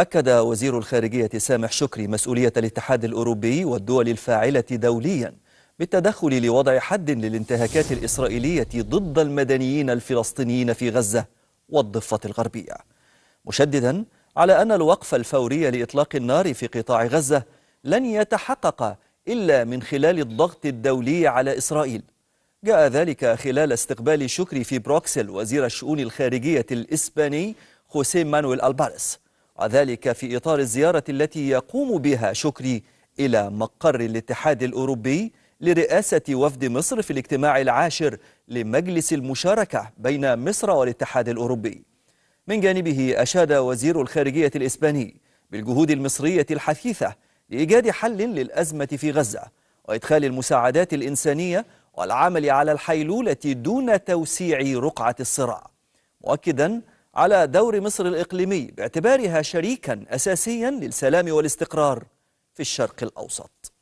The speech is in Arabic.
أكد وزير الخارجية سامح شكري مسؤولية الاتحاد الأوروبي والدول الفاعلة دوليا بالتدخل لوضع حد للانتهاكات الإسرائيلية ضد المدنيين الفلسطينيين في غزة والضفة الغربية مشددا على أن الوقف الفوري لإطلاق النار في قطاع غزة لن يتحقق إلا من خلال الضغط الدولي على إسرائيل جاء ذلك خلال استقبال شكري في بروكسل وزير الشؤون الخارجية الإسباني خوسيه مانويل ألبارس وذلك في إطار الزيارة التي يقوم بها شكري إلى مقر الاتحاد الأوروبي لرئاسة وفد مصر في الاجتماع العاشر لمجلس المشاركة بين مصر والاتحاد الأوروبي من جانبه أشاد وزير الخارجية الإسباني بالجهود المصرية الحثيثة لإيجاد حل للأزمة في غزة وإدخال المساعدات الإنسانية والعمل على الحيلولة دون توسيع رقعة الصراع مؤكداً على دور مصر الإقليمي باعتبارها شريكا أساسيا للسلام والاستقرار في الشرق الأوسط